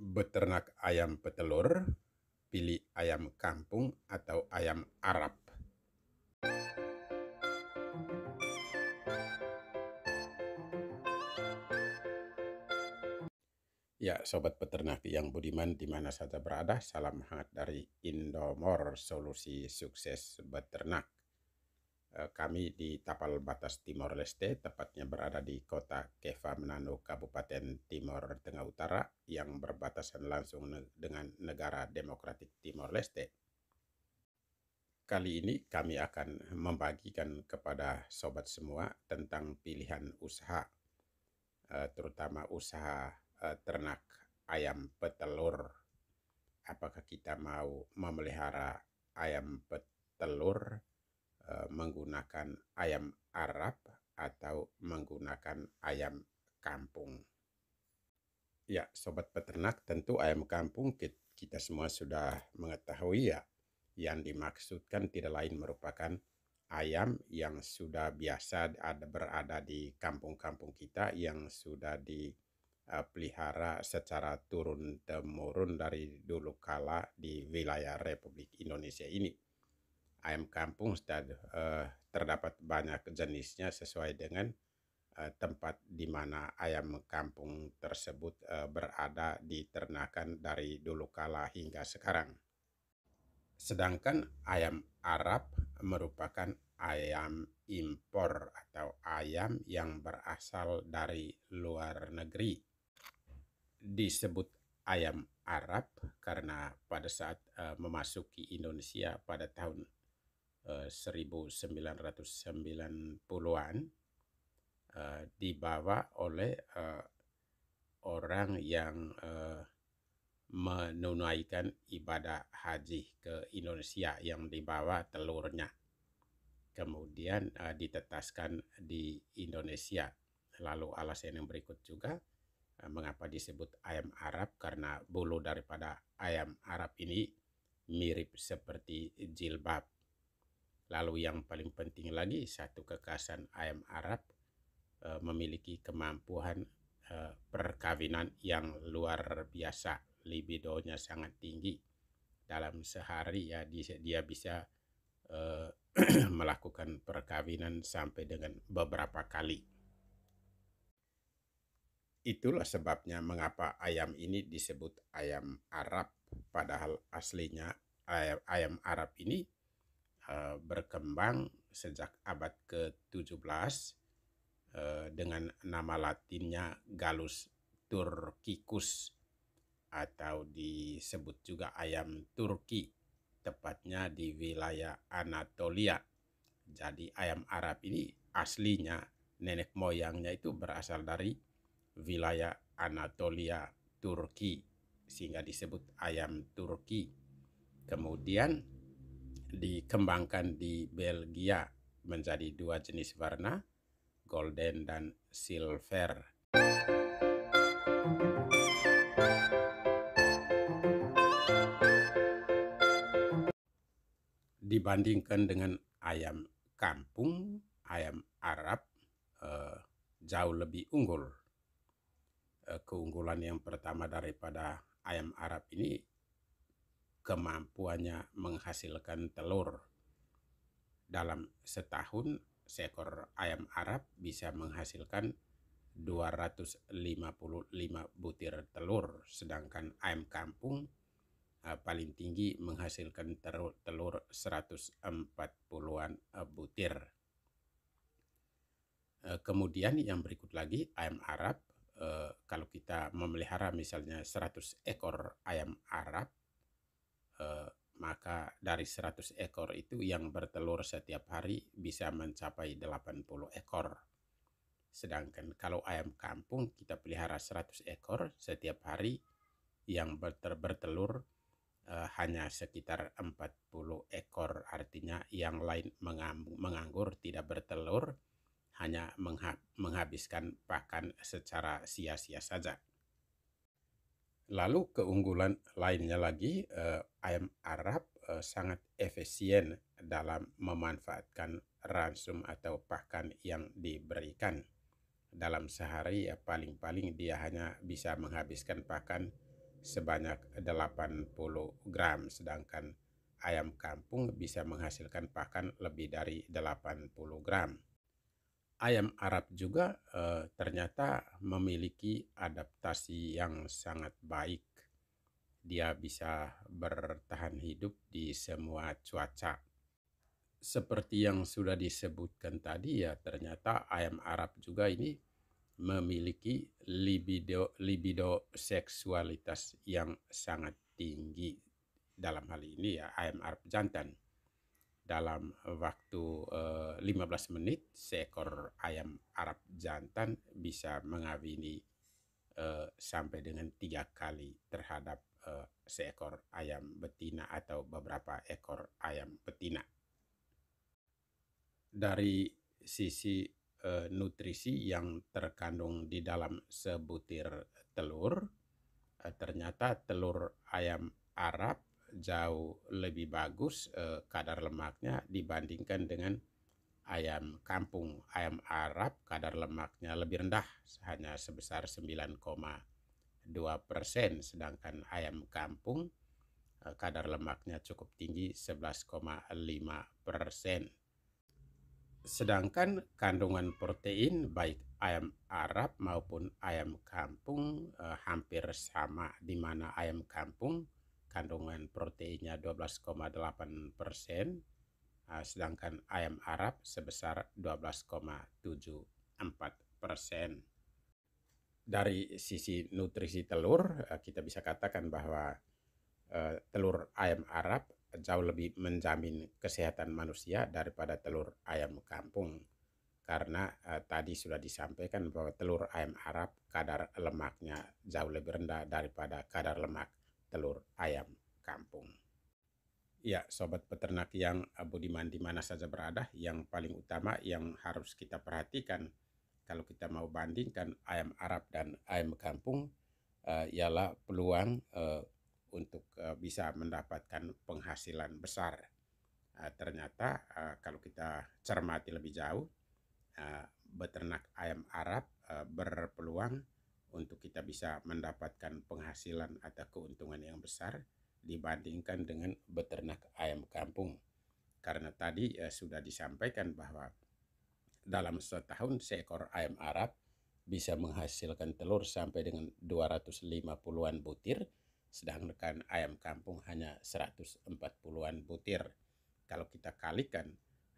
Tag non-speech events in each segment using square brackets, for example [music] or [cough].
beternak ayam petelur, pilih ayam kampung atau ayam Arab. Ya, sobat peternak yang budiman di mana saja berada, salam hangat dari Indomor, solusi sukses beternak. Eh, kami di tapal batas Timor Leste, tepatnya berada di kota Menano, Kabupaten Timor Tengah Utara, yang berbatasan langsung dengan negara demokratik Timor Leste. Kali ini kami akan membagikan kepada sobat semua tentang pilihan usaha, eh, terutama usaha eh, ternak ayam petelur. Apakah kita mau memelihara ayam petelur Eh, menggunakan ayam Arab atau menggunakan ayam kampung. Ya, sobat peternak, tentu ayam kampung kita semua sudah mengetahui ya, yang dimaksudkan tidak lain merupakan ayam yang sudah biasa ada berada di kampung-kampung kita yang sudah dipelihara eh, secara turun temurun dari dulu kala di wilayah Republik Indonesia ini ayam kampung Ustaz uh, terdapat banyak jenisnya sesuai dengan uh, tempat di mana ayam kampung tersebut uh, berada diternakan dari dulu kala hingga sekarang. Sedangkan ayam Arab merupakan ayam impor atau ayam yang berasal dari luar negeri. Disebut ayam Arab karena pada saat uh, memasuki Indonesia pada tahun 1990-an eh, uh, eh, dibawa oleh uh, orang yang uh, menunaikan ibadah haji ke Indonesia yang dibawa telurnya. Kemudian uh, ditetaskan di Indonesia. Lalu alasan yang berikut juga uh, mengapa disebut ayam Arab karena bulu daripada ayam Arab ini mirip seperti jilbab Lalu yang paling penting lagi satu kekasan ayam Arab e, memiliki kemampuan e, perkawinan yang luar biasa. Libidonya sangat tinggi. Dalam sehari ya dia, dia bisa e, [clears throat] melakukan perkawinan sampai dengan beberapa kali. Itulah sebabnya mengapa ayam ini disebut ayam Arab, padahal aslinya ayam, ayam Arab ini Eh, berkembang sejak abad ke-17 eh, dengan nama latinnya Galus turkicus atau disebut juga ayam Turki tepatnya di wilayah Anatolia. Jadi ayam Arab ini aslinya nenek moyangnya itu berasal dari wilayah Anatolia Turki sehingga disebut ayam Turki. Kemudian dikembangkan di Belgia menjadi dua jenis warna, golden dan silver. Dibandingkan dengan ayam kampung, ayam Arab eh, jauh lebih unggul. Eh, keunggulan yang pertama daripada ayam Arab ini kemampuannya menghasilkan telur. Dalam setahun, seekor ayam Arab bisa menghasilkan 255 butir telur, sedangkan ayam kampung eh, paling tinggi menghasilkan telur, 140-an eh, butir. Eh, kemudian yang berikut lagi ayam Arab, kalau kita memelihara misalnya 100 ekor ayam Arab, Eh, maka dari 100 ekor itu yang bertelur setiap hari bisa mencapai 80 ekor. Sedangkan kalau ayam kampung kita pelihara 100 ekor setiap hari yang berter bertelur eh, hanya sekitar 40 ekor. Artinya yang lain menganggur tidak bertelur hanya menghabiskan pakan secara sia-sia saja. Lalu keunggulan lainnya lagi, eh, ayam Arab eh, sangat efisien dalam memanfaatkan ransum atau pakan yang diberikan. Dalam sehari ya, paling-paling dia hanya bisa menghabiskan pakan sebanyak 80 gram, sedangkan ayam kampung bisa menghasilkan pakan lebih dari 80 gram ayam Arab juga eh, ternyata memiliki adaptasi yang sangat baik. Dia bisa bertahan hidup di semua cuaca. Seperti yang sudah disebutkan tadi ya, ternyata ayam Arab juga ini memiliki libido libido seksualitas yang sangat tinggi dalam hal ini ya ayam Arab jantan dalam waktu uh, eh, 15 menit seekor ayam Arab jantan bisa mengawini uh, sampai dengan tiga kali terhadap uh, seekor ayam betina atau beberapa ekor ayam betina. Dari sisi uh, nutrisi yang terkandung di dalam sebutir telur, uh, ternyata telur ayam Arab jauh lebih bagus eh, kadar lemaknya dibandingkan dengan ayam kampung. Ayam Arab kadar lemaknya lebih rendah, hanya sebesar 9,2 persen, sedangkan ayam kampung eh, kadar lemaknya cukup tinggi 11,5 persen. Sedangkan kandungan protein baik ayam Arab maupun ayam kampung eh, hampir sama di mana ayam kampung kandungan proteinnya 12,8 persen, ah, sedangkan ayam Arab sebesar 12,74 persen. Dari sisi nutrisi telur, ah, kita bisa katakan bahwa eh, telur ayam Arab jauh lebih menjamin kesehatan manusia daripada telur ayam kampung. Karena eh, tadi sudah disampaikan bahwa telur ayam Arab kadar lemaknya jauh lebih rendah daripada kadar lemak telur ayam kampung. Ya, sobat peternak yang eh, budiman di mana saja berada, yang paling utama yang harus kita perhatikan kalau kita mau bandingkan ayam Arab dan ayam kampung uh, ialah peluang uh, untuk uh, bisa mendapatkan penghasilan besar. Uh, ternyata uh, kalau kita cermati lebih jauh, uh, beternak ayam Arab uh, berpeluang untuk kita bisa mendapatkan penghasilan atau keuntungan yang besar dibandingkan dengan beternak ayam kampung. Karena tadi ya sudah disampaikan bahwa dalam setahun seekor ayam Arab bisa menghasilkan telur sampai dengan 250-an butir, sedangkan ayam kampung hanya 140-an butir. Kalau kita kalikan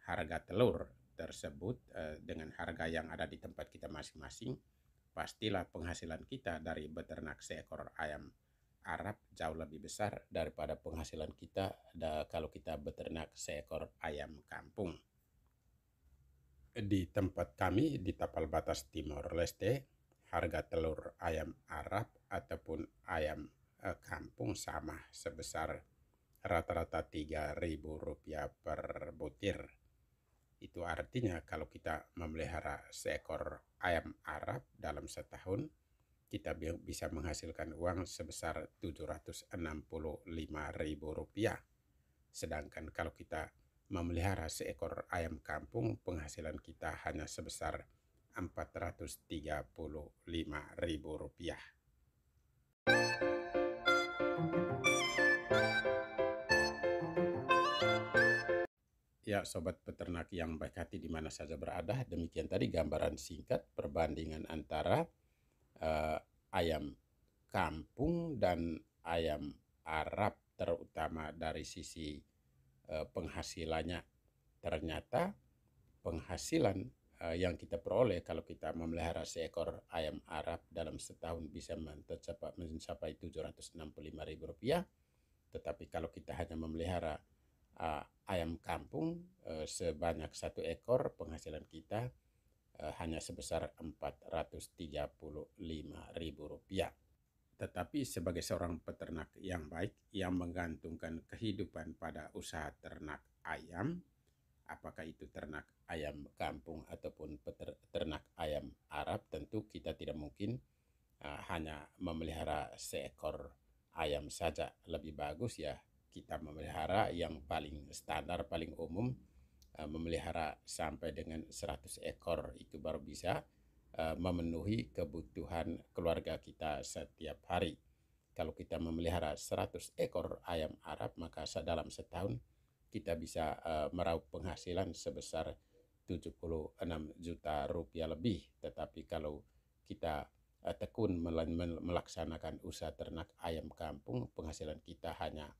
harga telur tersebut eh, dengan harga yang ada di tempat kita masing-masing, pastilah penghasilan kita dari beternak seekor ayam Arab jauh lebih besar daripada penghasilan kita kalau kita beternak seekor ayam kampung. Di tempat kami di Tapal Batas Timor Leste, harga telur ayam Arab ataupun ayam e, kampung sama sebesar rata-rata rp rupiah per butir itu artinya kalau kita memelihara seekor ayam Arab dalam setahun, kita bisa menghasilkan uang sebesar Rp765.000. Sedangkan kalau kita memelihara seekor ayam kampung, penghasilan kita hanya sebesar Rp435.000. Ya, sobat peternak yang baik hati di mana saja berada, demikian tadi gambaran singkat perbandingan antara uh, ayam kampung dan ayam Arab terutama dari sisi uh, penghasilannya. Ternyata penghasilan uh, yang kita peroleh kalau kita memelihara seekor ayam Arab dalam setahun bisa mencapai mencapai ribu rupiah tetapi kalau kita hanya memelihara uh, ayam kampung uh, sebanyak satu ekor penghasilan kita uh, hanya sebesar Rp435.000. Tetapi sebagai seorang peternak yang baik yang menggantungkan kehidupan pada usaha ternak ayam, apakah itu ternak ayam kampung ataupun ternak ayam Arab, tentu kita tidak mungkin uh, hanya memelihara seekor ayam saja. Lebih bagus ya kita memelihara yang paling standar paling umum eh, memelihara sampai dengan 100 ekor itu baru bisa eh, memenuhi kebutuhan keluarga kita setiap hari. Kalau kita memelihara 100 ekor ayam Arab maka dalam setahun kita bisa eh, meraup penghasilan sebesar 76 juta rupiah lebih. Tetapi kalau kita tekun melaksanakan usaha ternak ayam kampung, penghasilan kita hanya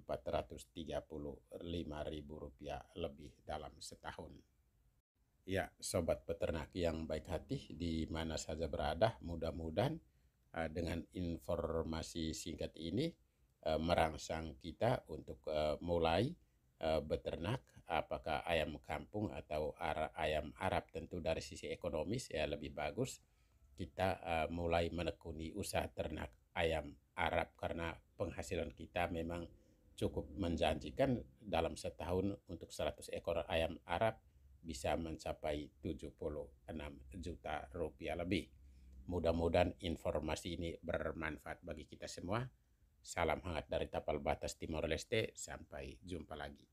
Rp435.000 lebih dalam setahun. Ya, sobat peternak yang baik hati di mana saja berada, mudah-mudahan eh, dengan informasi singkat ini eh, merangsang kita untuk eh, mulai beternak apakah ayam kampung atau ayam Arab tentu dari sisi ekonomis ya lebih bagus kita mulai menekuni usaha ternak ayam Arab karena penghasilan kita memang cukup menjanjikan dalam setahun untuk 100 ekor ayam Arab bisa mencapai 76 juta rupiah lebih. Mudah-mudahan informasi ini bermanfaat bagi kita semua. Salam hangat dari Tapal Batas Timor Leste. Sampai jumpa lagi.